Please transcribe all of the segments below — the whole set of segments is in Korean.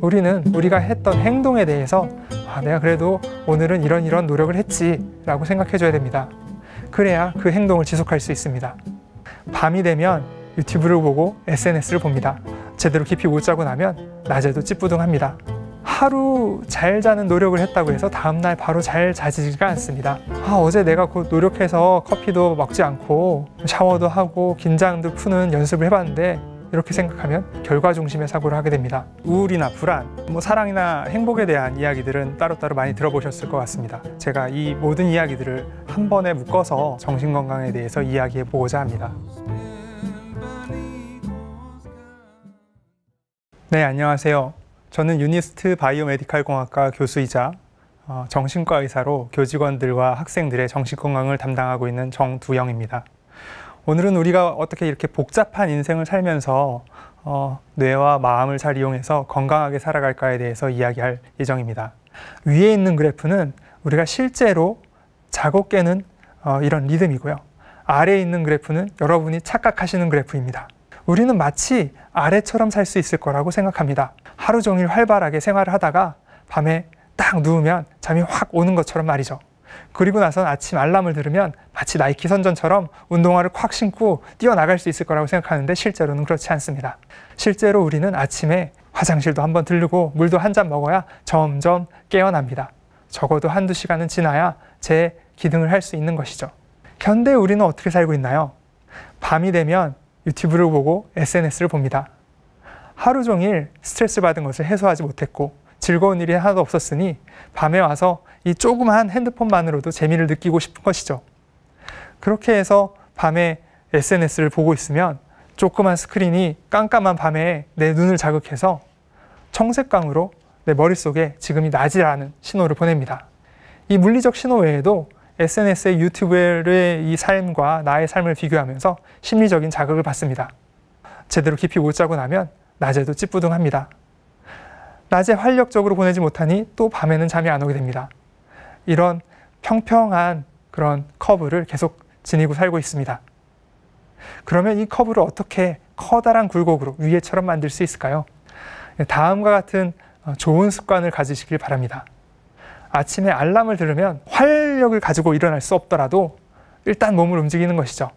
우리는 우리가 했던 행동에 대해서 아, 내가 그래도 오늘은 이런 이런 노력을 했지라고 생각해 줘야 됩니다. 그래야 그 행동을 지속할 수 있습니다. 밤이 되면 유튜브를 보고 SNS를 봅니다. 제대로 깊이 못 자고 나면 낮에도 찌뿌둥합니다. 하루 잘 자는 노력을 했다고 해서 다음날 바로 잘 자지가 않습니다. 아, 어제 내가 곧 노력해서 커피도 먹지 않고 샤워도 하고 긴장도 푸는 연습을 해봤는데 이렇게 생각하면 결과 중심의 사고를 하게 됩니다. 우울이나 불안, 뭐 사랑이나 행복에 대한 이야기들은 따로따로 많이 들어보셨을 것 같습니다. 제가 이 모든 이야기들을 한 번에 묶어서 정신건강에 대해서 이야기해 보고자 합니다. 네, 안녕하세요. 저는 유니스트 바이오메디칼 공학과 교수이자 어, 정신과 의사로 교직원들과 학생들의 정신건강을 담당하고 있는 정두영입니다. 오늘은 우리가 어떻게 이렇게 복잡한 인생을 살면서 어, 뇌와 마음을 잘 이용해서 건강하게 살아갈까에 대해서 이야기할 예정입니다. 위에 있는 그래프는 우리가 실제로 자고 깨는 어, 이런 리듬이고요. 아래에 있는 그래프는 여러분이 착각하시는 그래프입니다. 우리는 마치 아래처럼 살 수 있을 거라고 생각합니다. 하루 종일 활발하게 생활을 하다가 밤에 딱 누우면 잠이 확 오는 것처럼 말이죠. 그리고 나선 아침 알람을 들으면 마치 나이키 선전처럼 운동화를 콱 신고 뛰어나갈 수 있을 거라고 생각하는데 실제로는 그렇지 않습니다. 실제로 우리는 아침에 화장실도 한번 들르고 물도 한 잔 먹어야 점점 깨어납니다. 적어도 한두 시간은 지나야 제 기능을 할 수 있는 것이죠. 현대 우리는 어떻게 살고 있나요? 밤이 되면 유튜브를 보고 SNS를 봅니다. 하루 종일 스트레스 받은 것을 해소하지 못했고 즐거운 일이 하나도 없었으니 밤에 와서 이조그만 핸드폰만으로도 재미를 느끼고 싶은 것이죠. 그렇게 해서 밤에 SNS를 보고 있으면 조그만 스크린이 깜깜한 밤에 내 눈을 자극해서 청색광으로 내 머릿속에 지금이 낮이라는 신호를 보냅니다. 이 물리적 신호 외에도 SNS의 유튜브의 이 삶과 나의 삶을 비교하면서 심리적인 자극을 받습니다. 제대로 깊이 못 자고 나면 낮에도 찌뿌둥합니다. 낮에 활력적으로 보내지 못하니 또 밤에는 잠이 안 오게 됩니다. 이런 평평한 그런 커브를 계속 지니고 살고 있습니다. 그러면 이 커브를 어떻게 커다란 굴곡으로 위에처럼 만들 수 있을까요? 네, 다음과 같은 어, 좋은 습관을 가지시길 바랍니다. 아침에 알람을 들으면 활력을 가지고 일어날 수 없더라도 일단 몸을 움직이는 것이죠.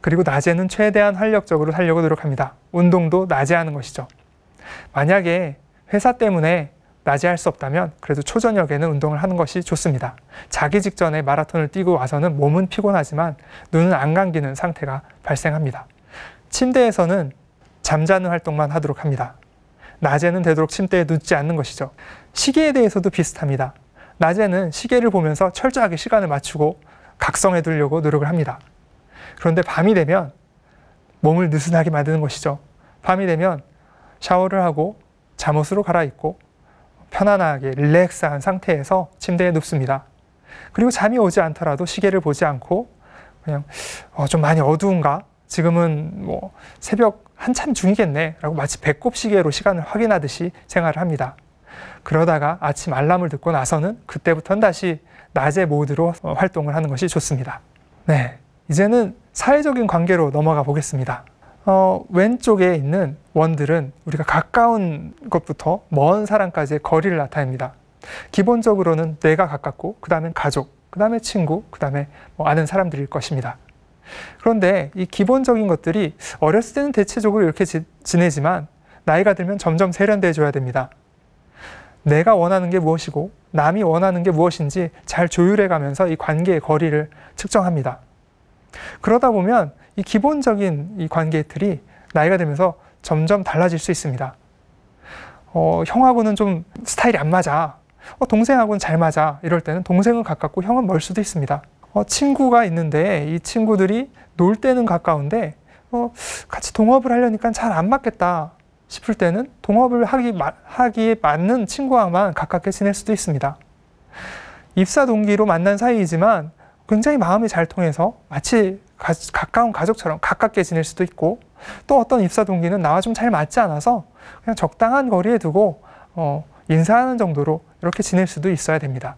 그리고 낮에는 최대한 활력적으로 살려고 노력합니다. 운동도 낮에 하는 것이죠. 만약에 회사 때문에 낮에 할 수 없다면 그래도 초저녁에는 운동을 하는 것이 좋습니다. 자기 직전에 마라톤을 뛰고 와서는 몸은 피곤하지만 눈은 안 감기는 상태가 발생합니다. 침대에서는 잠자는 활동만 하도록 합니다. 낮에는 되도록 침대에 눕지 않는 것이죠. 시계에 대해서도 비슷합니다. 낮에는 시계를 보면서 철저하게 시간을 맞추고 각성해 두려고 노력을 합니다. 그런데 밤이 되면 몸을 느슨하게 만드는 것이죠. 밤이 되면 샤워를 하고 잠옷으로 갈아입고 편안하게 릴렉스한 상태에서 침대에 눕습니다. 그리고 잠이 오지 않더라도 시계를 보지 않고 그냥 어, 좀 많이 어두운가? 지금은 뭐 새벽 한참 중이겠네 라고 마치 배꼽 시계로 시간을 확인하듯이 생활을 합니다. 그러다가 아침 알람을 듣고 나서는 그때부터는 다시 낮의 모드로 어, 활동을 하는 것이 좋습니다. 네. 이제는 사회적인 관계로 넘어가 보겠습니다. 어, 왼쪽에 있는 원들은 우리가 가까운 것부터 먼 사람까지의 거리를 나타냅니다. 기본적으로는 내가 가깝고, 그다음에 가족, 그 다음에 친구, 그 다음에 뭐 아는 사람들일 것입니다. 그런데 이 기본적인 것들이 어렸을 때는 대체적으로 이렇게 지, 지내지만 나이가 들면 점점 세련돼줘야 됩니다. 내가 원하는 게 무엇이고 남이 원하는 게 무엇인지 잘 조율해 가면서 이 관계의 거리를 측정합니다. 그러다 보면 이 기본적인 이 관계들이 나이가 들면서 점점 달라질 수 있습니다. 어, 형하고는 좀 스타일이 안 맞아. 어, 동생하고는 잘 맞아. 이럴 때는 동생은 가깝고 형은 멀 수도 있습니다. 어, 친구가 있는데 이 친구들이 놀 때는 가까운데 어, 같이 동업을 하려니까 잘 안 맞겠다 싶을 때는 동업을 하기, 하기에 맞는 친구와만 가깝게 지낼 수도 있습니다. 입사 동기로 만난 사이이지만 굉장히 마음이 잘 통해서 마치 가, 가까운 가족처럼 가깝게 지낼 수도 있고 또 어떤 입사 동기는 나와 좀 잘 맞지 않아서 그냥 적당한 거리에 두고 어, 인사하는 정도로 이렇게 지낼 수도 있어야 됩니다.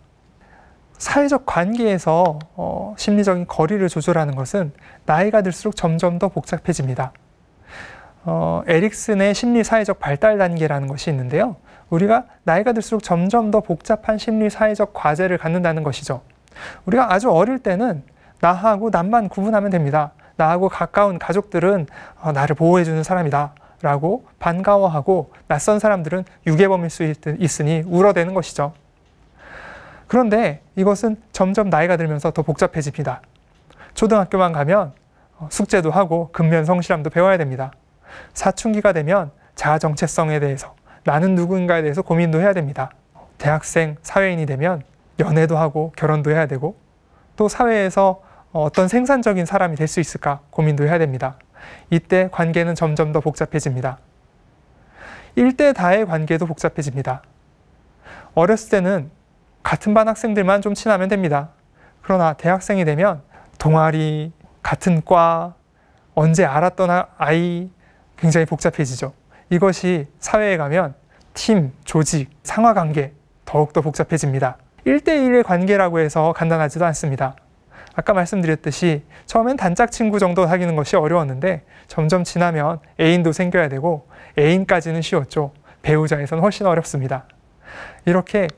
사회적 관계에서 어, 심리적인 거리를 조절하는 것은 나이가 들수록 점점 더 복잡해집니다. 어, 에릭슨의 심리 사회적 발달 단계라는 것이 있는데요. 우리가 나이가 들수록 점점 더 복잡한 심리 사회적 과제를 갖는다는 것이죠. 우리가 아주 어릴 때는 나하고 남만 구분하면 됩니다. 나하고 가까운 가족들은 어, 나를 보호해주는 사람이다. 라고 반가워하고 낯선 사람들은 유괴범일 수 있으니 울어대는 것이죠. 그런데 이것은 점점 나이가 들면서 더 복잡해집니다. 초등학교만 가면 어, 숙제도 하고 근면 성실함도 배워야 됩니다. 사춘기가 되면 자아 정체성에 대해서 나는 누구인가에 대해서 고민도 해야 됩니다. 대학생, 사회인이 되면 연애도 하고 결혼도 해야 되고 또 사회에서 어, 어떤 생산적인 사람이 될 수 있을까 고민도 해야 됩니다. 이때 관계는 점점 더 복잡해집니다. 일대 다의 관계도 복잡해집니다. 어렸을 때는 같은 반 학생들만 좀 친하면 됩니다. 그러나 대학생이 되면 동아리, 같은 과, 언제 알았던 아, 아이 굉장히 복잡해지죠. 이것이 사회에 가면 팀, 조직, 상하 관계 더욱더 복잡해집니다. 1대1의 관계라고 해서 간단하지도 않습니다. 아까 말씀드렸듯이 처음엔 단짝 친구 정도 사귀는 것이 어려웠는데 점점 지나면 애인도 생겨야 되고 애인까지는 쉬웠죠. 배우자에선 훨씬 어렵습니다. 이렇게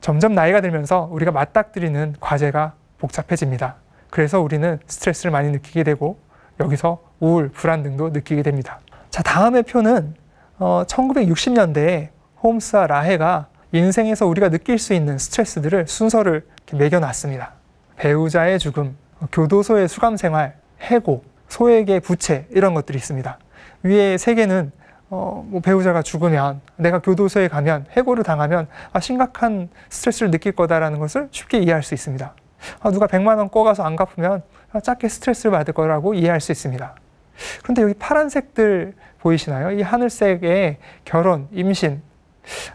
점점 나이가 들면서 우리가 맞닥뜨리는 과제가 복잡해집니다. 그래서 우리는 스트레스를 많이 느끼게 되고 여기서 우울, 불안 등도 느끼게 됩니다. 자, 다음의 표는 어, 1960년대에 홈스와 라헤가 인생에서 우리가 느낄 수 있는 스트레스들을 순서를 매겨놨습니다. 배우자의 죽음, 교도소의 수감 생활, 해고, 소액의 부채 이런 것들이 있습니다. 위에 세 개는 어, 뭐 배우자가 죽으면 내가 교도소에 가면 해고를 당하면 아, 심각한 스트레스를 느낄 거다라는 것을 쉽게 이해할 수 있습니다. 아, 누가 100만 원 꼬가서 안 갚으면 아, 작게 스트레스를 받을 거라고 이해할 수 있습니다. 그런데 여기 파란색들 보이시나요? 이 하늘색에 결혼, 임신,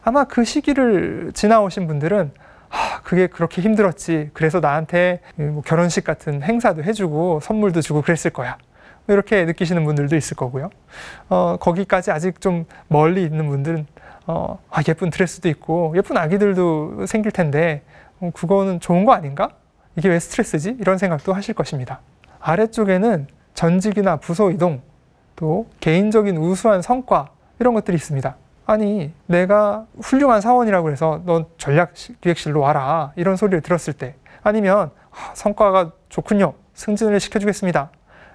아마 그 시기를 지나오신 분들은 아, 그게 그렇게 힘들었지. 그래서 나한테 뭐 결혼식 같은 행사도 해주고 선물도 주고 그랬을 거야. 뭐 이렇게 느끼시는 분들도 있을 거고요. 어, 거기까지 아직 좀 멀리 있는 분들은 어, 아, 예쁜 드레스도 있고 예쁜 아기들도 생길 텐데 어, 그거는 좋은 거 아닌가? 이게 왜 스트레스지? 이런 생각도 하실 것입니다. 아래쪽에는 전직이나 부서 이동, 또 개인적인 우수한 성과 이런 것들이 있습니다. 아니 내가 훌륭한 사원이라고 해서 넌 전략 기획실로 와라 이런 소리를 들었을 때 아니면 아, 성과가 좋군요 승진을 시켜주겠습니다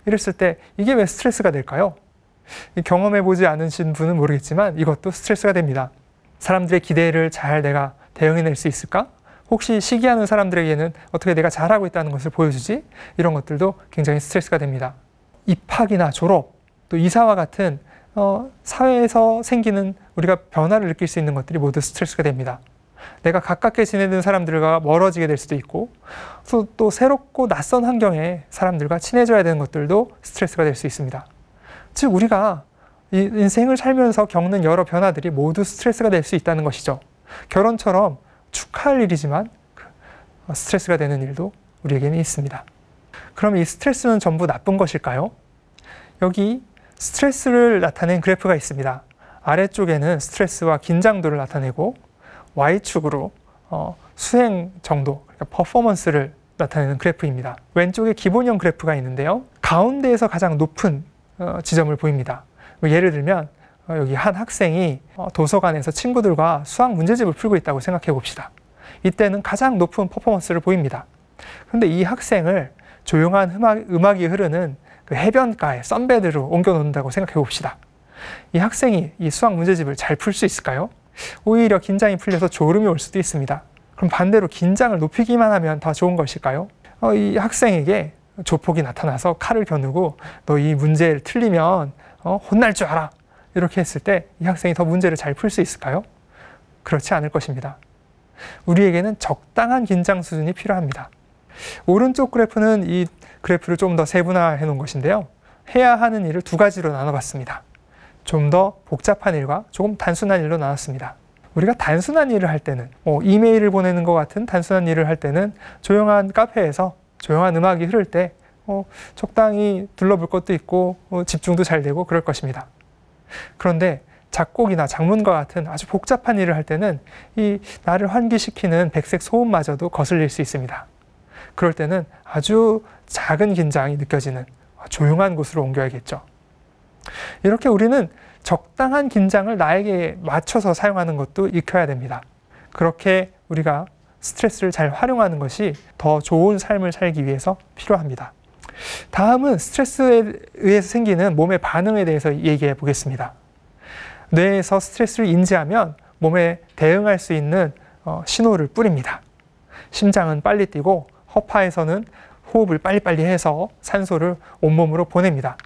이랬을 때 이게 왜 스트레스가 될까요? 경험해보지 않으신 분은 모르겠지만 이것도 스트레스가 됩니다. 사람들의 기대를 잘 내가 대응해낼 수 있을까? 혹시 시기하는 사람들에게는 어떻게 내가 잘하고 있다는 것을 보여주지? 이런 것들도 굉장히 스트레스가 됩니다. 입학이나 졸업, 또 이사와 같은 어, 사회에서 생기는 우리가 변화를 느낄 수 있는 것들이 모두 스트레스가 됩니다. 내가 가깝게 지내는 사람들과 멀어지게 될 수도 있고 또, 또 새롭고 낯선 환경에 사람들과 친해져야 되는 것들도 스트레스가 될 수 있습니다. 즉 우리가 인생을 살면서 겪는 여러 변화들이 모두 스트레스가 될 수 있다는 것이죠. 결혼처럼 축하할 일이지만 그, 어, 스트레스가 되는 일도 우리에게는 있습니다. 그럼 이 스트레스는 전부 나쁜 것일까요? 여기 스트레스를 나타낸 그래프가 있습니다. 아래쪽에는 스트레스와 긴장도를 나타내고 Y축으로 어, 수행 정도, 그러니까 퍼포먼스를 나타내는 그래프입니다. 왼쪽에 기본형 그래프가 있는데요. 가운데에서 가장 높은 어, 지점을 보입니다. 뭐 예를 들면 어, 여기 한 학생이 어, 도서관에서 친구들과 수학 문제집을 풀고 있다고 생각해 봅시다. 이때는 가장 높은 퍼포먼스를 보입니다. 그런데 이 학생을 조용한 음악, 음악이 흐르는 그 해변가에 썬베드로 옮겨놓는다고 생각해 봅시다. 이 학생이 이 수학 문제집을 잘 풀 수 있을까요? 오히려 긴장이 풀려서 졸음이 올 수도 있습니다. 그럼 반대로 긴장을 높이기만 하면 더 좋은 것일까요? 어, 이 학생에게 조폭이 나타나서 칼을 겨누고 너 이 문제를 틀리면 어, 혼날 줄 알아. 이렇게 했을 때 이 학생이 더 문제를 잘 풀 수 있을까요? 그렇지 않을 것입니다. 우리에게는 적당한 긴장 수준이 필요합니다. 오른쪽 그래프는 이 그래프를 좀 더 세분화해 놓은 것인데요. 해야 하는 일을 두 가지로 나눠봤습니다. 좀 더 복잡한 일과 조금 단순한 일로 나눴습니다. 우리가 단순한 일을 할 때는 뭐 이메일을 보내는 것 같은 단순한 일을 할 때는 조용한 카페에서 조용한 음악이 흐를 때 어, 적당히 둘러볼 것도 있고 어, 집중도 잘 되고 그럴 것입니다. 그런데 작곡이나 작문과 같은 아주 복잡한 일을 할 때는 이 나를 환기시키는 백색 소음마저도 거슬릴 수 있습니다. 그럴 때는 아주 작은 긴장이 느껴지는 조용한 곳으로 옮겨야겠죠. 이렇게 우리는 적당한 긴장을 나에게 맞춰서 사용하는 것도 익혀야 됩니다. 그렇게 우리가 스트레스를 잘 활용하는 것이 더 좋은 삶을 살기 위해서 필요합니다. 다음은 스트레스에 의해서 생기는 몸의 반응에 대해서 얘기해 보겠습니다. 뇌에서 스트레스를 인지하면 몸에 대응할 수 있는 어, 신호를 뿌립니다. 심장은 빨리 뛰고 허파에서는 호흡을 빨리빨리 해서 산소를 온몸으로 보냅니다.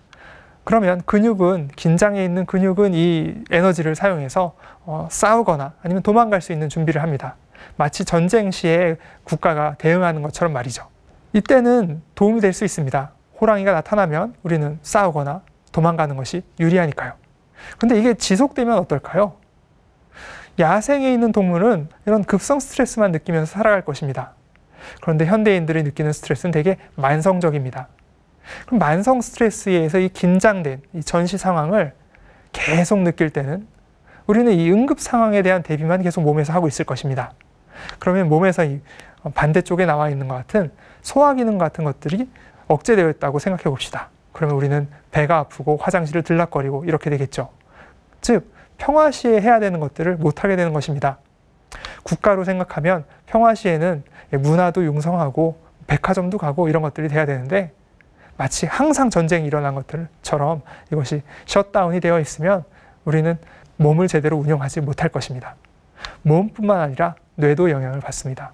그러면 근육은 긴장에 있는 근육은 이 에너지를 사용해서 어, 싸우거나 아니면 도망갈 수 있는 준비를 합니다. 마치 전쟁 시에 국가가 대응하는 것처럼 말이죠. 이때는 도움이 될 수 있습니다. 호랑이가 나타나면 우리는 싸우거나 도망가는 것이 유리하니까요. 근데 이게 지속되면 어떨까요? 야생에 있는 동물은 이런 급성 스트레스만 느끼면서 살아갈 것입니다. 그런데 현대인들이 느끼는 스트레스는 되게 만성적입니다. 그럼 만성 스트레스에 의해서 이 긴장된 이 전시 상황을 계속 느낄 때는 우리는 이 응급 상황에 대한 대비만 계속 몸에서 하고 있을 것입니다. 그러면 몸에서 이 어, 반대쪽에 나와 있는 것 같은 소화 기능 같은 것들이 억제되어 있다고 생각해 봅시다. 그러면 우리는 배가 아프고 화장실을 들락거리고 이렇게 되겠죠. 즉 평화시에 해야 되는 것들을 못하게 되는 것입니다. 국가로 생각하면 평화시에는 문화도 융성하고 백화점도 가고 이런 것들이 돼야 되는데 마치 항상 전쟁이 일어난 것들처럼 이것이 셧다운이 되어 있으면 우리는 몸을 제대로 운영하지 못할 것입니다. 몸뿐만 아니라 뇌도 영향을 받습니다.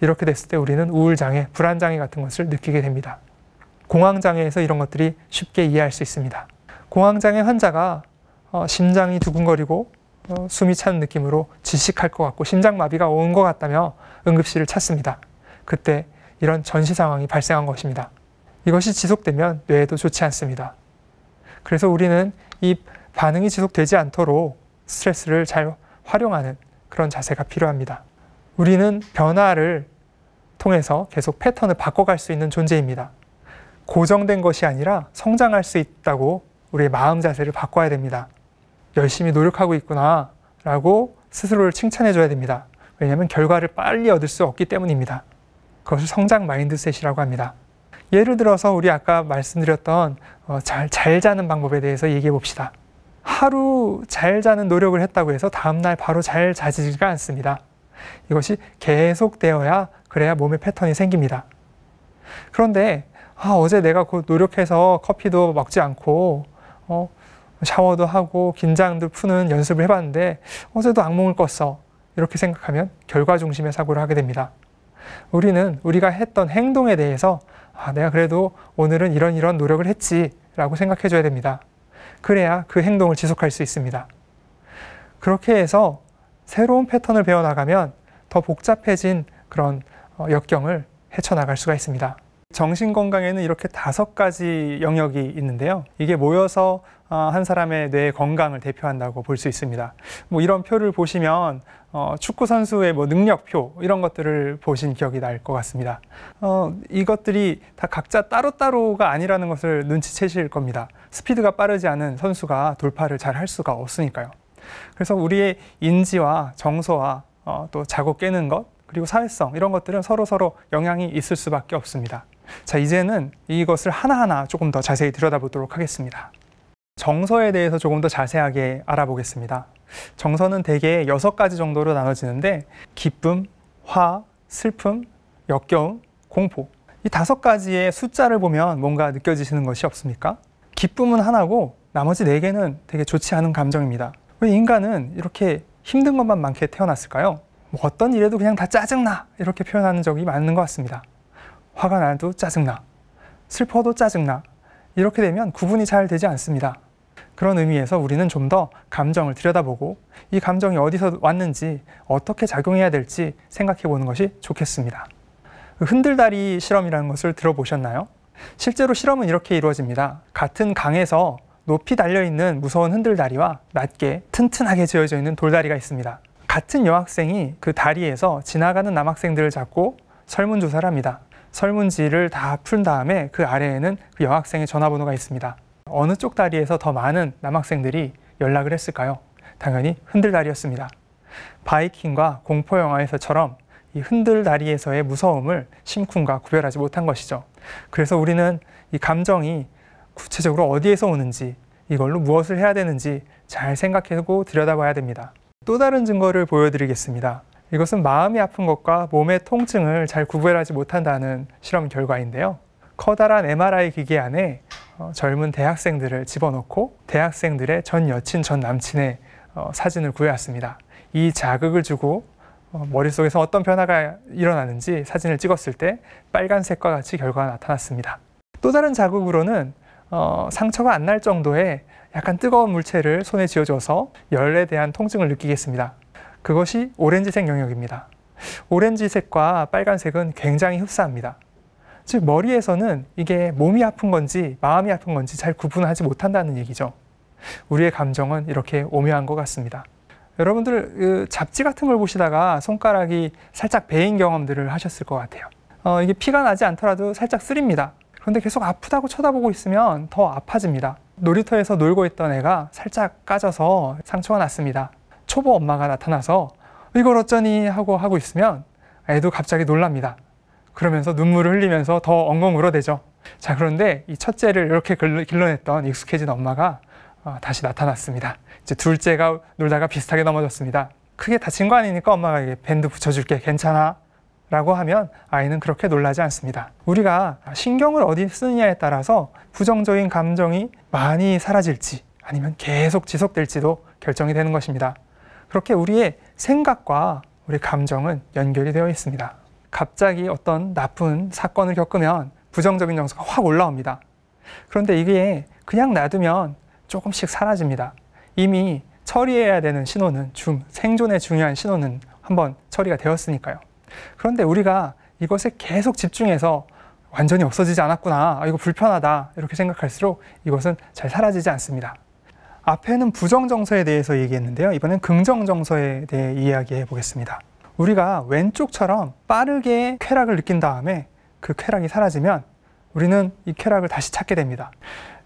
이렇게 됐을 때 우리는 우울장애, 불안장애 같은 것을 느끼게 됩니다. 공황장애에서 이런 것들이 쉽게 이해할 수 있습니다. 공황장애 환자가 어, 심장이 두근거리고 어, 숨이 찬 느낌으로 지식할것 같고 심장마비가 온 것 같다며 응급실을 찾습니다. 그때 이런 전시 상황이 발생한 것입니다. 이것이 지속되면 뇌에도 좋지 않습니다. 그래서 우리는 이 반응이 지속되지 않도록 스트레스를 잘 활용하는 그런 자세가 필요합니다. 우리는 변화를 통해서 계속 패턴을 바꿔갈 수 있는 존재입니다. 고정된 것이 아니라 성장할 수 있다고 우리의 마음 자세를 바꿔야 됩니다. 열심히 노력하고 있구나 라고 스스로를 칭찬해 줘야 됩니다. 왜냐하면 결과를 빨리 얻을 수 없기 때문입니다. 그것을 성장 마인드셋이라고 합니다. 예를 들어서 우리 아까 말씀드렸던 어, 잘, 잘 자는 방법에 대해서 얘기해 봅시다. 하루 잘 자는 노력을 했다고 해서 다음날 바로 잘 자지가 지 않습니다. 이것이 계속되어야 그래야 몸의 패턴이 생깁니다. 그런데 아, 어제 내가 그 노력해서 커피도 먹지 않고 어, 샤워도 하고 긴장도 푸는 연습을 해봤는데 어제도 악몽을 꿨어. 이렇게 생각하면 결과 중심의 사고를 하게 됩니다. 우리는 우리가 했던 행동에 대해서 아, 내가 그래도 오늘은 이런 이런 노력을 했지라고 생각해줘야 됩니다. 그래야 그 행동을 지속할 수 있습니다. 그렇게 해서 새로운 패턴을 배워나가면 더 복잡해진 그런 어, 역경을 헤쳐나갈 수가 있습니다. 정신건강에는 이렇게 다섯 가지 영역이 있는데요. 이게 모여서 어, 한 사람의 뇌 건강을 대표한다고 볼 수 있습니다. 뭐 이런 표를 보시면 어, 축구 선수의 뭐 능력표 이런 것들을 보신 기억이 날 것 같습니다. 어, 이것들이 다 각자 따로따로가 아니라는 것을 눈치채실 겁니다. 스피드가 빠르지 않은 선수가 돌파를 잘 할 수가 없으니까요. 그래서 우리의 인지와 정서와 어, 또 자고 깨는 것 그리고 사회성 이런 것들은 서로 서로 영향이 있을 수밖에 없습니다. 자 이제는 이것을 하나하나 조금 더 자세히 들여다보도록 하겠습니다. 정서에 대해서 조금 더 자세하게 알아보겠습니다. 정서는 대개 여섯 가지 정도로 나눠지는데 기쁨, 화, 슬픔, 역겨움, 공포 이 다섯 가지의 숫자를 보면 뭔가 느껴지시는 것이 없습니까? 기쁨은 하나고 나머지 네 개는 되게 좋지 않은 감정입니다. 왜 인간은 이렇게 힘든 것만 많게 태어났을까요? 뭐 어떤 일에도 그냥 다 짜증나 이렇게 표현하는 적이 많은 것 같습니다. 화가 나도 짜증나, 슬퍼도 짜증나, 이렇게 되면 구분이 잘 되지 않습니다. 그런 의미에서 우리는 좀 더 감정을 들여다보고 이 감정이 어디서 왔는지 어떻게 작용해야 될지 생각해 보는 것이 좋겠습니다. 흔들다리 실험이라는 것을 들어보셨나요? 실제로 실험은 이렇게 이루어집니다. 같은 강에서 높이 달려있는 무서운 흔들다리와 낮게 튼튼하게 지어져 있는 돌다리가 있습니다. 같은 여학생이 그 다리에서 지나가는 남학생들을 잡고 설문조사를 합니다. 설문지를 다푼 다음에 그 아래에는 그 여학생의 전화번호가 있습니다. 어느 쪽 다리에서 더 많은 남학생들이 연락을 했을까요? 당연히 흔들다리였습니다. 바이킹과 공포 영화에서처럼 이 흔들다리에서의 무서움을 심쿵과 구별하지 못한 것이죠. 그래서 우리는 이 감정이 구체적으로 어디에서 오는지 이걸로 무엇을 해야 되는지 잘 생각하고 들여다봐야 됩니다. 또 다른 증거를 보여드리겠습니다. 이것은 마음이 아픈 것과 몸의 통증을 잘 구별하지 못한다는 실험 결과인데요. 커다란 MRI 기계 안에 어, 젊은 대학생들을 집어넣고 대학생들의 전 여친, 전 남친의 어, 사진을 구해왔습니다. 이 자극을 주고 어, 머릿속에서 어떤 변화가 일어나는지 사진을 찍었을 때 빨간색과 같이 결과가 나타났습니다. 또 다른 자극으로는 상처가 안 날 정도의 약간 뜨거운 물체를 손에 쥐어줘서 열에 대한 통증을 느끼겠습니다. 그것이 오렌지색 영역입니다. 오렌지색과 빨간색은 굉장히 흡사합니다. 즉 머리에서는 이게 몸이 아픈 건지 마음이 아픈 건지 잘 구분하지 못한다는 얘기죠. 우리의 감정은 이렇게 오묘한 것 같습니다. 여러분들 그 잡지 같은 걸 보시다가 손가락이 살짝 베인 경험들을 하셨을 것 같아요. 어, 이게 피가 나지 않더라도 살짝 쓰립니다. 그런데 계속 아프다고 쳐다보고 있으면 더 아파집니다. 놀이터에서 놀고 있던 애가 살짝 까져서 상처가 났습니다. 초보 엄마가 나타나서 이걸 어쩌니 하고 하고 있으면 애도 갑자기 놀랍니다. 그러면서 눈물을 흘리면서 더 엉엉 울어대죠. 자, 그런데 이 첫째를 이렇게 길러냈던 익숙해진 엄마가 어, 다시 나타났습니다. 이제 둘째가 놀다가 비슷하게 넘어졌습니다. 크게 다친 거 아니니까 엄마가 이게 밴드 붙여줄게 괜찮아 라고 하면 아이는 그렇게 놀라지 않습니다. 우리가 신경을 어디 쓰느냐에 따라서 부정적인 감정이 많이 사라질지 아니면 계속 지속될지도 결정이 되는 것입니다. 그렇게 우리의 생각과 우리 감정은 연결이 되어 있습니다. 갑자기 어떤 나쁜 사건을 겪으면 부정적인 정서가 확 올라옵니다. 그런데 이게 그냥 놔두면 조금씩 사라집니다. 이미 처리해야 되는 신호는 중, 생존에 중요한 신호는 한번 처리가 되었으니까요. 그런데 우리가 이것에 계속 집중해서 완전히 없어지지 않았구나, 아, 이거 불편하다, 이렇게 생각할수록 이것은 잘 사라지지 않습니다. 앞에는 부정 정서에 대해서 얘기했는데요. 이번엔 긍정 정서에 대해 이야기해 보겠습니다. 우리가 왼쪽처럼 빠르게 쾌락을 느낀 다음에 그 쾌락이 사라지면 우리는 이 쾌락을 다시 찾게 됩니다.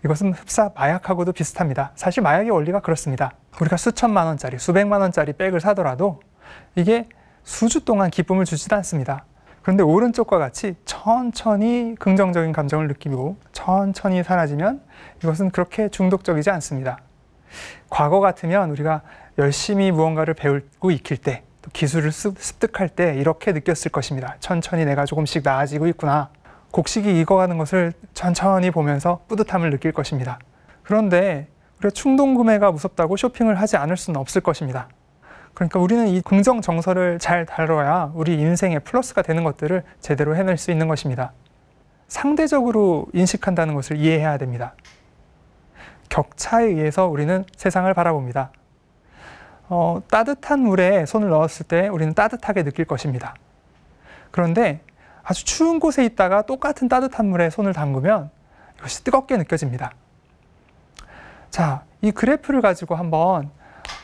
이것은 흡사 마약하고도 비슷합니다. 사실 마약의 원리가 그렇습니다. 우리가 수천만 원짜리, 수백만 원짜리 백을 사더라도 이게 수주 동안 기쁨을 주지도 않습니다. 그런데 오른쪽과 같이 천천히 긍정적인 감정을 느끼고 천천히 사라지면 이것은 그렇게 중독적이지 않습니다. 과거 같으면 우리가 열심히 무언가를 배우고 익힐 때, 또 기술을 습득할 때 이렇게 느꼈을 것입니다. 천천히 내가 조금씩 나아지고 있구나. 곡식이 익어가는 것을 천천히 보면서 뿌듯함을 느낄 것입니다. 그런데 우리가 충동 구매가 무섭다고 쇼핑을 하지 않을 수는 없을 것입니다. 그러니까 우리는 이 긍정 정서를 잘 다뤄야 우리 인생의 플러스가 되는 것들을 제대로 해낼 수 있는 것입니다. 상대적으로 인식한다는 것을 이해해야 됩니다. 격차에 의해서 우리는 세상을 바라봅니다. 어, 따뜻한 물에 손을 넣었을 때 우리는 따뜻하게 느낄 것입니다. 그런데 아주 추운 곳에 있다가 똑같은 따뜻한 물에 손을 담그면 이것이 뜨겁게 느껴집니다. 자, 이 그래프를 가지고 한번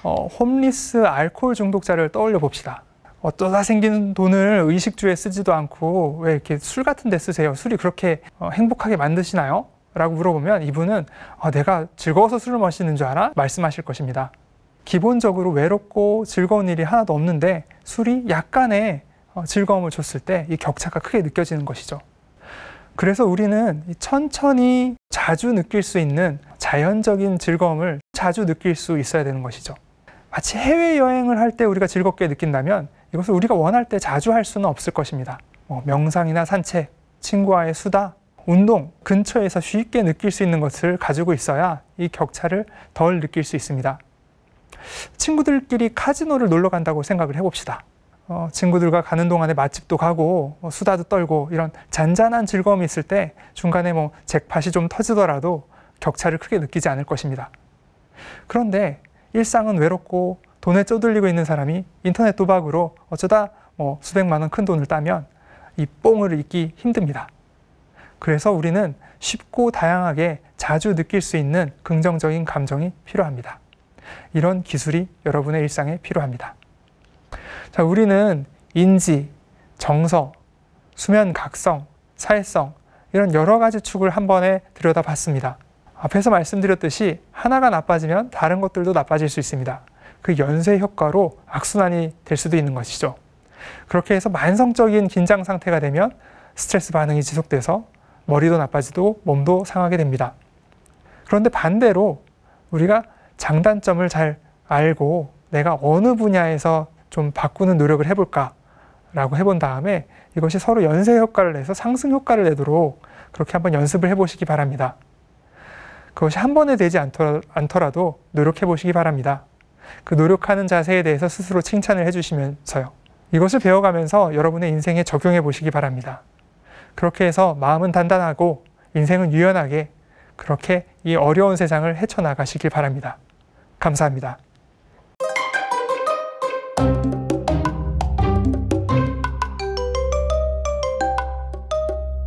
어, 홈리스 알코올 중독자를 떠올려 봅시다. 어쩌다 생긴 돈을 의식주에 쓰지도 않고 왜 이렇게 술 같은 데 쓰세요? 술이 그렇게 어, 행복하게 만드시나요? 라고 물어보면 이분은 아, 내가 즐거워서 술을 마시는 줄 알아? 말씀하실 것입니다. 기본적으로 외롭고 즐거운 일이 하나도 없는데 술이 약간의 어, 즐거움을 줬을 때 이 격차가 크게 느껴지는 것이죠. 그래서 우리는 천천히 자주 느낄 수 있는 자연적인 즐거움을 자주 느낄 수 있어야 되는 것이죠. 마치 해외여행을 할 때 우리가 즐겁게 느낀다면 이것을 우리가 원할 때 자주 할 수는 없을 것입니다. 뭐 명상이나 산책, 친구와의 수다, 운동, 근처에서 쉽게 느낄 수 있는 것을 가지고 있어야 이 격차를 덜 느낄 수 있습니다. 친구들끼리 카지노를 놀러 간다고 생각을 해봅시다. 어, 친구들과 가는 동안에 맛집도 가고 어, 수다도 떨고 이런 잔잔한 즐거움이 있을 때 중간에 뭐 잭팟이 좀 터지더라도 격차를 크게 느끼지 않을 것입니다. 그런데 일상은 외롭고 돈에 쪼들리고 있는 사람이 인터넷 도박으로 어쩌다 뭐 수백만 원 큰 돈을 따면 이 뽕을 잊기 힘듭니다. 그래서 우리는 쉽고 다양하게 자주 느낄 수 있는 긍정적인 감정이 필요합니다. 이런 기술이 여러분의 일상에 필요합니다. 자, 우리는 인지, 정서, 수면 각성, 사회성, 이런 여러 가지 축을 한 번에 들여다 봤습니다. 앞에서 말씀드렸듯이 하나가 나빠지면 다른 것들도 나빠질 수 있습니다. 그 연쇄 효과로 악순환이 될 수도 있는 것이죠. 그렇게 해서 만성적인 긴장 상태가 되면 스트레스 반응이 지속돼서 머리도 나빠지고 몸도 상하게 됩니다. 그런데 반대로 우리가 장단점을 잘 알고 내가 어느 분야에서 좀 바꾸는 노력을 해볼까라고 해본 다음에 이것이 서로 연쇄 효과를 내서 상승 효과를 내도록 그렇게 한번 연습을 해보시기 바랍니다. 그것이 한 번에 되지 않더라도 노력해보시기 바랍니다. 그 노력하는 자세에 대해서 스스로 칭찬을 해주시면서요. 이것을 배워가면서 여러분의 인생에 적용해 보시기 바랍니다. 그렇게 해서 마음은 단단하고 인생은 유연하게 그렇게 이 어려운 세상을 헤쳐나가시길 바랍니다. 감사합니다.